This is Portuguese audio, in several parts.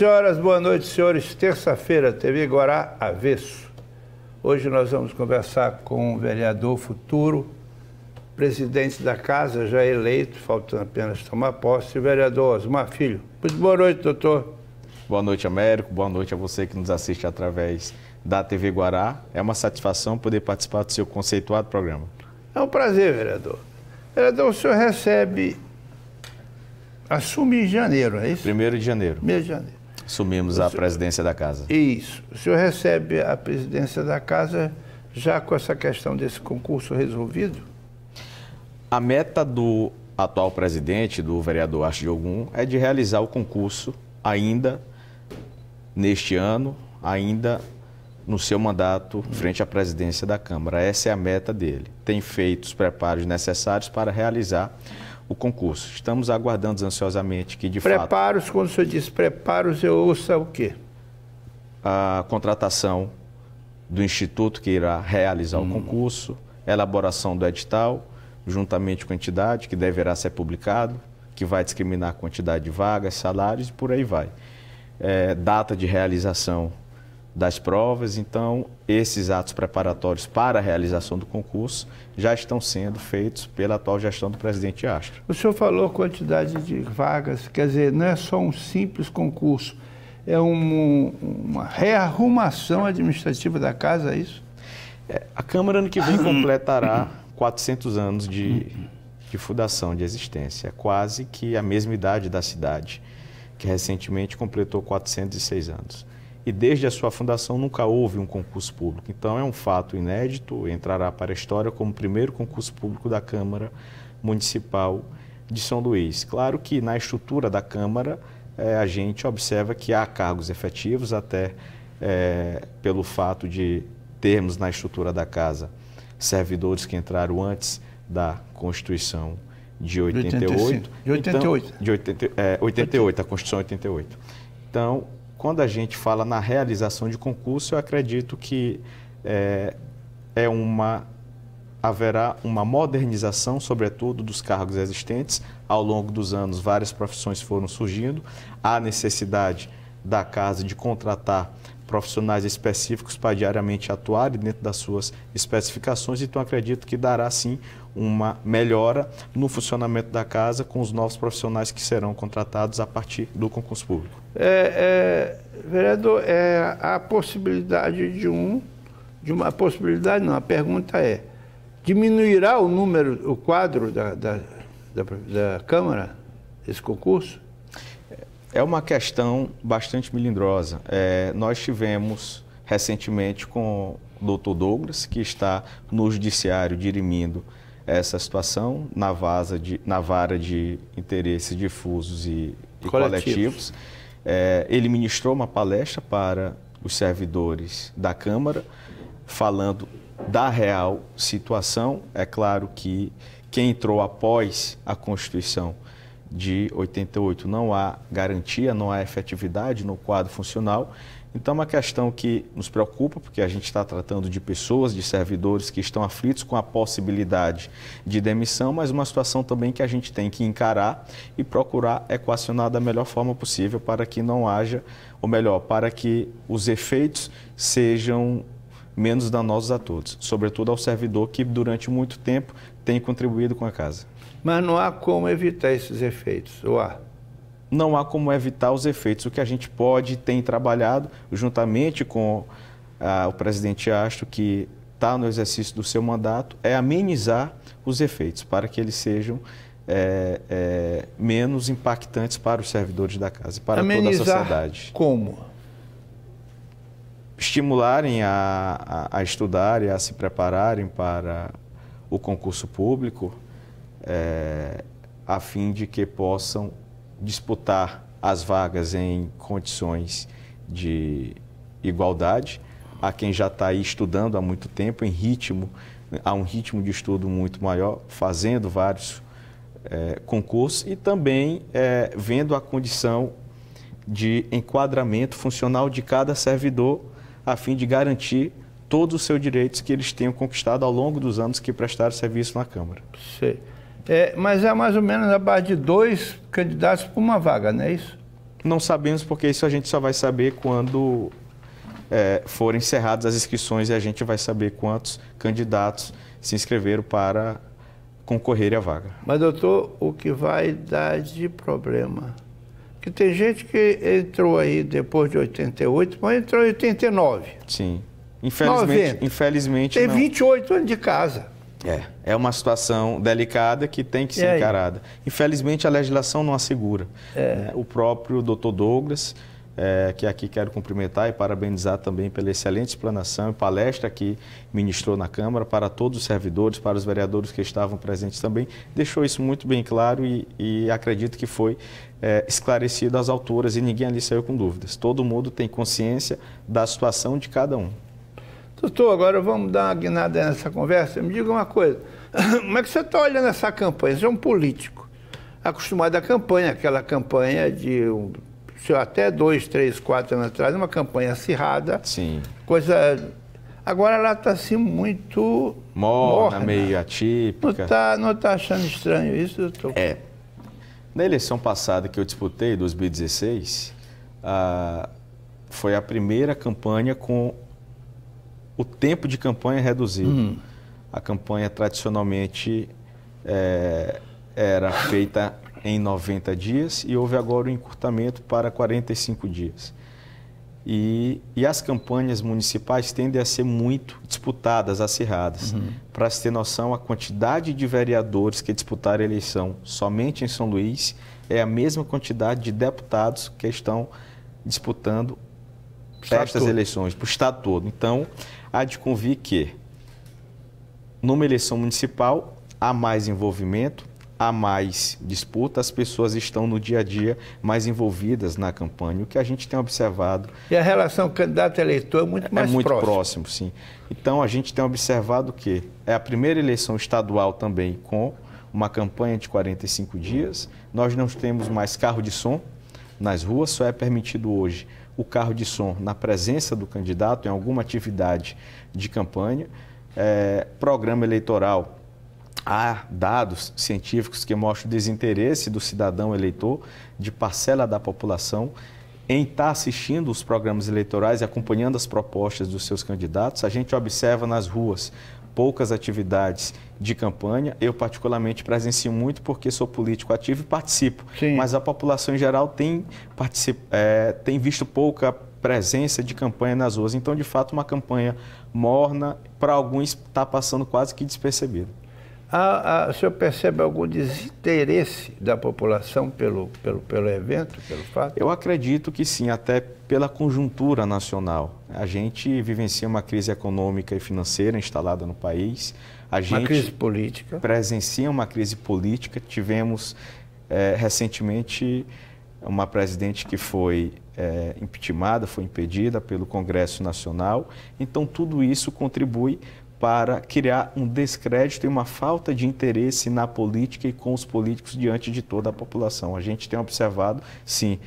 senhoras, boa noite, senhores. Terça-feira, TV Guará Avesso. Hoje nós vamos conversar com o vereador futuro, presidente da casa, já eleito, faltando apenas tomar posse, o vereador Osmar Filho. Muito boa noite, doutor. Boa noite, Américo. Boa noite a você que nos assiste através da TV Guará. É uma satisfação poder participar do seu conceituado programa. É um prazer, vereador. Vereador, o senhor recebe. Assume em janeiro, é isso? Primeiro de janeiro. Primeiro de janeiro assumimos a presidência da casa. Isso. O senhor recebe a presidência da casa já com essa questão desse concurso resolvido? A meta do atual presidente, do vereador Arce de Ogum, é de realizar o concurso ainda neste ano, ainda no seu mandato hum. frente à presidência da Câmara. Essa é a meta dele. Tem feito os preparos necessários para realizar o concurso. Estamos aguardando ansiosamente que, de preparos, fato... Preparos, quando o senhor diz preparos, eu ouço é o quê? A contratação do instituto que irá realizar hum. o concurso, elaboração do edital, juntamente com a entidade, que deverá ser publicado, que vai discriminar a quantidade de vagas, salários e por aí vai. É, data de realização das provas. Então, esses atos preparatórios para a realização do concurso já estão sendo feitos pela atual gestão do presidente Astro. O senhor falou quantidade de vagas, quer dizer, não é só um simples concurso, é um, uma rearrumação administrativa da casa, é isso? É, a Câmara ano que vem completará 400 anos de, de fundação, de existência. É quase que a mesma idade da cidade, que recentemente completou 406 anos e desde a sua fundação nunca houve um concurso público. Então é um fato inédito, entrará para a história como o primeiro concurso público da Câmara Municipal de São Luís. Claro que na estrutura da Câmara é, a gente observa que há cargos efetivos, até é, pelo fato de termos na estrutura da casa servidores que entraram antes da Constituição de 88. De 88. Então, de 80, é, 88, a Constituição 88. Então, quando a gente fala na realização de concurso, eu acredito que é, é uma haverá uma modernização, sobretudo dos cargos existentes. Ao longo dos anos, várias profissões foram surgindo. Há necessidade da casa de contratar profissionais específicos para diariamente atuarem dentro das suas especificações. Então, acredito que dará sim uma melhora no funcionamento da casa com os novos profissionais que serão contratados a partir do concurso público. É, é, vereador, é, a possibilidade de um, de uma possibilidade não, a pergunta é, diminuirá o número, o quadro da, da, da, da Câmara, esse concurso? É uma questão bastante melindrosa. É, nós tivemos recentemente com o doutor Douglas, que está no judiciário dirimindo essa situação na, de, na vara de interesses difusos e, e coletivos. coletivos. É, ele ministrou uma palestra para os servidores da Câmara, falando da real situação. É claro que quem entrou após a Constituição de 88. Não há garantia, não há efetividade no quadro funcional. Então, é uma questão que nos preocupa, porque a gente está tratando de pessoas, de servidores que estão aflitos com a possibilidade de demissão, mas uma situação também que a gente tem que encarar e procurar equacionar da melhor forma possível para que não haja, ou melhor, para que os efeitos sejam menos danosos a todos, sobretudo ao servidor que durante muito tempo tem contribuído com a casa. Mas não há como evitar esses efeitos, ou há? Não há como evitar os efeitos. O que a gente pode tem trabalhado juntamente com a, ah, o presidente Astro, que está no exercício do seu mandato, é amenizar os efeitos para que eles sejam é, é, menos impactantes para os servidores da casa e para amenizar toda a sociedade. Como? estimularem a, a, a, estudar e a se prepararem para o concurso público, é, a fim de que possam disputar as vagas em condições de igualdade a quem já está aí estudando há muito tempo, em ritmo, há um ritmo de estudo muito maior, fazendo vários é, concursos e também é, vendo a condição de enquadramento funcional de cada servidor, a fim de garantir todos os seus direitos que eles tenham conquistado ao longo dos anos que prestaram serviço na Câmara. É, mas é mais ou menos a base de dois candidatos por uma vaga, não é isso? Não sabemos, porque isso a gente só vai saber quando é, forem encerradas as inscrições e a gente vai saber quantos candidatos se inscreveram para concorrer à vaga. Mas, doutor, o que vai dar de problema? Que tem gente que entrou aí depois de 88, mas entrou em 89. Sim. Infelizmente, infelizmente tem não. 28 anos de casa. É, é uma situação delicada que tem que ser encarada. Infelizmente, a legislação não assegura. É. Né? O próprio doutor Douglas, é, que aqui quero cumprimentar e parabenizar também pela excelente explanação e palestra que ministrou na Câmara para todos os servidores, para os vereadores que estavam presentes também, deixou isso muito bem claro e, e acredito que foi é, esclarecido às alturas e ninguém ali saiu com dúvidas. Todo mundo tem consciência da situação de cada um. Doutor, agora vamos dar uma guinada nessa conversa. Me diga uma coisa. Como é que você está olhando essa campanha? Você é um político acostumado à campanha, aquela campanha de até dois, três, quatro anos atrás, uma campanha acirrada. Sim. Coisa. Agora ela está assim muito. Morna, morna. meio atípica. Não está não tá achando estranho isso, doutor? É. Na eleição passada que eu disputei, 2016, ah, foi a primeira campanha com o tempo de campanha é reduzido. Uhum. A campanha tradicionalmente é, era feita em 90 dias e houve agora um encurtamento para 45 dias. E, e, as campanhas municipais tendem a ser muito disputadas, acirradas. Uhum. Para se ter noção, a quantidade de vereadores que disputaram a eleição somente em São Luís é a mesma quantidade de deputados que estão disputando estas eleições, para o Estado todo. Então, há de convir que, numa eleição municipal, há mais envolvimento, há mais disputa, as pessoas estão no dia a dia mais envolvidas na campanha, o que a gente tem observado. E a relação candidato-eleitor é muito é mais próxima. É muito próximo. próximo, sim. Então, a gente tem observado que é a primeira eleição estadual também com uma campanha de 45 dias. Nós não temos mais carro de som nas ruas, só é permitido hoje o carro de som na presença do candidato em alguma atividade de campanha. É, programa eleitoral. Há dados científicos que mostram o desinteresse do cidadão eleitor, de parcela da população, em estar tá assistindo os programas eleitorais e acompanhando as propostas dos seus candidatos. A gente observa nas ruas poucas atividades de campanha. Eu, particularmente, presencio muito porque sou político ativo e participo. Sim. Mas a população em geral tem, É, tem visto pouca presença de campanha nas ruas. Então, de fato, uma campanha morna, para alguns, está passando quase que despercebida a, a, o senhor percebe algum desinteresse da população pelo, pelo, pelo evento, pelo fato? Eu acredito que sim, até pela conjuntura nacional. A gente vivencia uma crise econômica e financeira instalada no país. A gente uma crise política. Presencia uma crise política. Tivemos é, recentemente uma presidente que foi é, impeachmentada, foi impedida pelo Congresso Nacional. Então, tudo isso contribui para criar um descrédito e uma falta de interesse na política e com os políticos diante de toda a população. A gente tem observado, sim,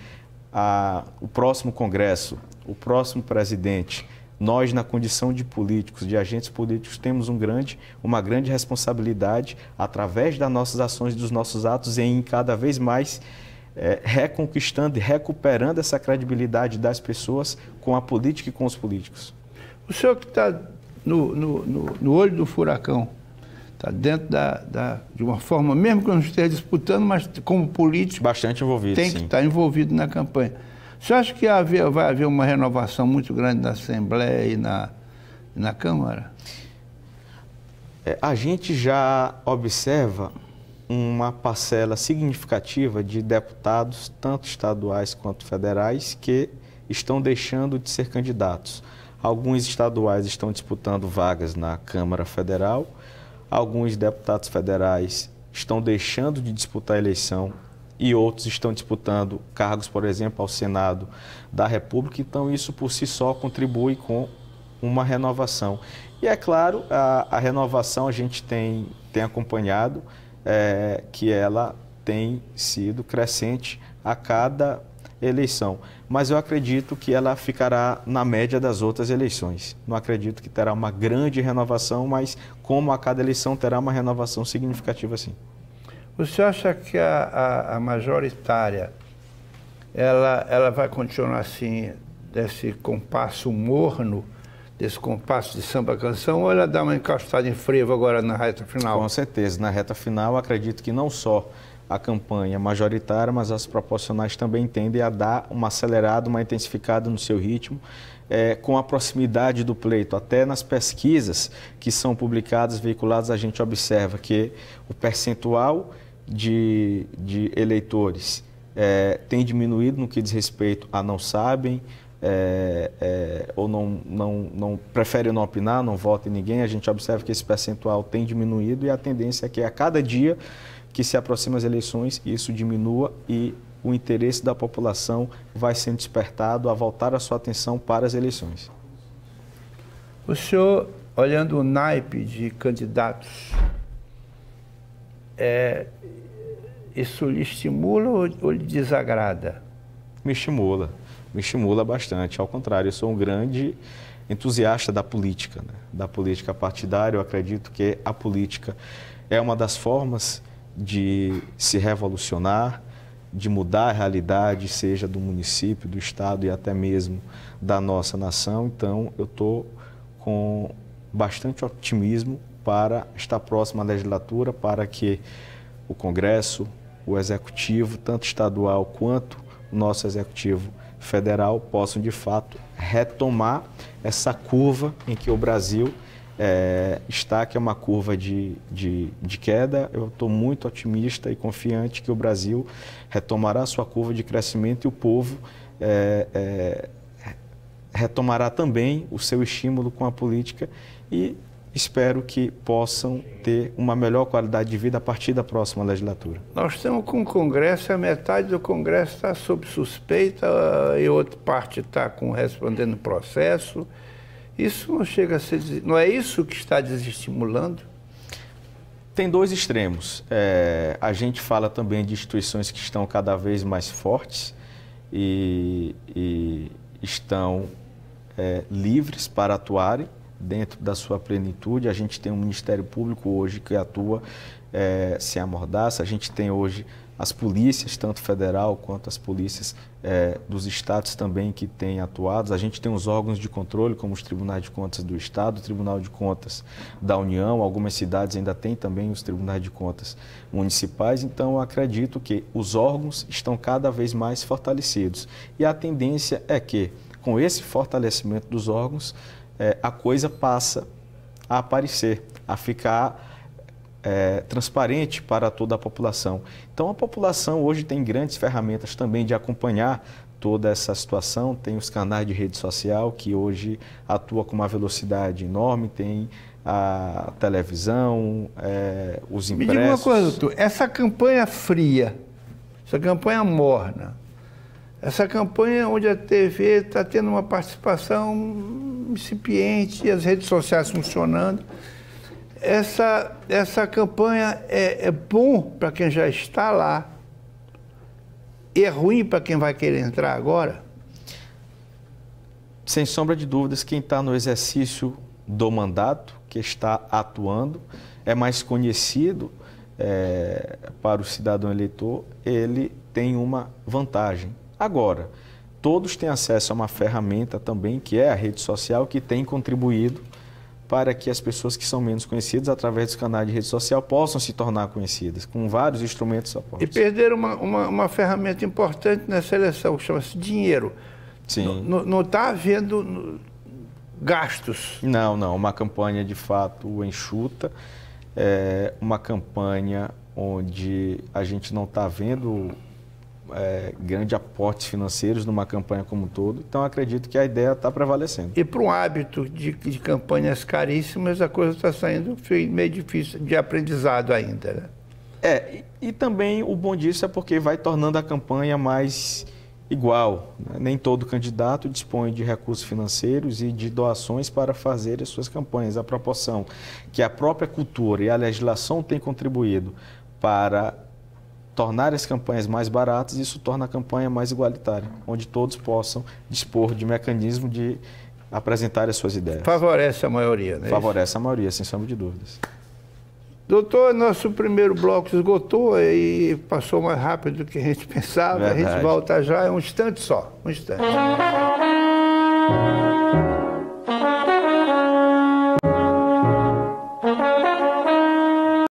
a, o próximo Congresso, o próximo presidente, nós, na condição de políticos, de agentes políticos, temos um grande, uma grande responsabilidade através das nossas ações, dos nossos atos, em cada vez mais é, reconquistando e recuperando essa credibilidade das pessoas com a política e com os políticos. O senhor que está no, no, no, no olho do furacão. Está dentro da, da, de uma forma, mesmo que não esteja disputando, mas como político. Bastante envolvido. Tem que estar tá envolvido na campanha. Você acha que haver, vai haver uma renovação muito grande na Assembleia e na, na Câmara? É, a gente já observa uma parcela significativa de deputados, tanto estaduais quanto federais, que estão deixando de ser candidatos. Alguns estaduais estão disputando vagas na Câmara Federal. Alguns deputados federais estão deixando de disputar a eleição e outros estão disputando cargos, por exemplo, ao Senado da República. Então, isso por si só contribui com uma renovação. E é claro, a, a renovação a gente tem, tem acompanhado é, que ela tem sido crescente a cada eleição. Mas eu acredito que ela ficará na média das outras eleições. Não acredito que terá uma grande renovação, mas como a cada eleição terá uma renovação significativa, sim. Você acha que a, a, a majoritária ela, ela vai continuar assim, desse compasso morno? desse compasso de samba canção ou ela dá uma encostada em frevo agora na reta final? Com certeza, na reta final acredito que não só a campanha majoritária, mas as proporcionais também tendem a dar uma acelerada, uma intensificada no seu ritmo. É, com a proximidade do pleito, até nas pesquisas que são publicadas, veiculadas, a gente observa que o percentual de, de eleitores é, tem diminuído no que diz respeito a não sabem, é, é, ou não, não, não preferem não opinar, não votam em ninguém, a gente observa que esse percentual tem diminuído e a tendência é que a cada dia que se aproxima as eleições isso diminua e o interesse da população vai sendo despertado a voltar a sua atenção para as eleições. O senhor, olhando o naipe de candidatos, é, isso lhe estimula ou, lhe desagrada? Me estimula, me estimula bastante. Ao contrário, eu sou um grande entusiasta da política, né? da política partidária. Eu acredito que a política é uma das formas de se revolucionar, de mudar a realidade, seja do município, do estado e até mesmo da nossa nação. Então, eu estou com bastante otimismo para esta próxima legislatura, para que o Congresso, o Executivo, tanto estadual quanto o nosso Executivo federal, possam de fato retomar essa curva em que o Brasil é, está que é uma curva de, de, de queda. Eu estou muito otimista e confiante que o Brasil retomará sua curva de crescimento e o povo é, é, retomará também o seu estímulo com a política e espero que possam ter uma melhor qualidade de vida a partir da próxima legislatura. Nós estamos com o Congresso, a metade do Congresso está sob suspeita e outra parte está respondendo processo. Isso não chega a ser. Não é isso que está desestimulando? Tem dois extremos. É, a gente fala também de instituições que estão cada vez mais fortes e, e estão é, livres para atuarem dentro da sua plenitude. A gente tem um Ministério Público hoje que atua é, sem amordaça, a gente tem hoje as polícias, tanto federal quanto as polícias é, dos estados também que têm atuado. A gente tem os órgãos de controle, como os tribunais de contas do estado, o Tribunal de Contas da União, algumas cidades ainda têm também os tribunais de contas municipais. Então, acredito que os órgãos estão cada vez mais fortalecidos. E a tendência é que, com esse fortalecimento dos órgãos, é, a coisa passa a aparecer, a ficar é, transparente para toda a população. Então, a população hoje tem grandes ferramentas também de acompanhar toda essa situação. Tem os canais de rede social, que hoje atua com uma velocidade enorme, tem a televisão, é, os impressos. Me diga uma coisa, doutor. Essa campanha fria, essa campanha morna, essa campanha onde a TV está tendo uma participação incipiente, as redes sociais funcionando essa, essa campanha é, é bom para quem já está lá e é ruim para quem vai querer entrar agora? Sem sombra de dúvidas, quem está no exercício do mandato, que está atuando, é mais conhecido é, para o cidadão eleitor, ele tem uma vantagem. Agora, todos têm acesso a uma ferramenta também, que é a rede social, que tem contribuído para que as pessoas que são menos conhecidas, através dos canais de rede social, possam se tornar conhecidas, com vários instrumentos apostos. E perderam uma, uma, uma ferramenta importante nessa eleição, que chama-se dinheiro. Sim. Não está havendo gastos. Não, não. Uma campanha, de fato, enxuta. É uma campanha onde a gente não está vendo é, grande aportes financeiros numa campanha como um todo. Então, acredito que a ideia está prevalecendo. E para um hábito de, de, campanhas caríssimas, a coisa está saindo meio difícil de aprendizado ainda. Né? É, e, e, também o bom disso é porque vai tornando a campanha mais igual. Né? Nem todo candidato dispõe de recursos financeiros e de doações para fazer as suas campanhas. A proporção que a própria cultura e a legislação têm contribuído para tornar as campanhas mais baratas, isso torna a campanha mais igualitária, onde todos possam dispor de mecanismo de apresentar as suas ideias. Favorece a maioria, né? Favorece isso? a maioria, sem sombra de dúvidas. Doutor, nosso primeiro bloco esgotou e passou mais rápido do que a gente pensava. Verdade. A gente volta já, é um instante só, um instante.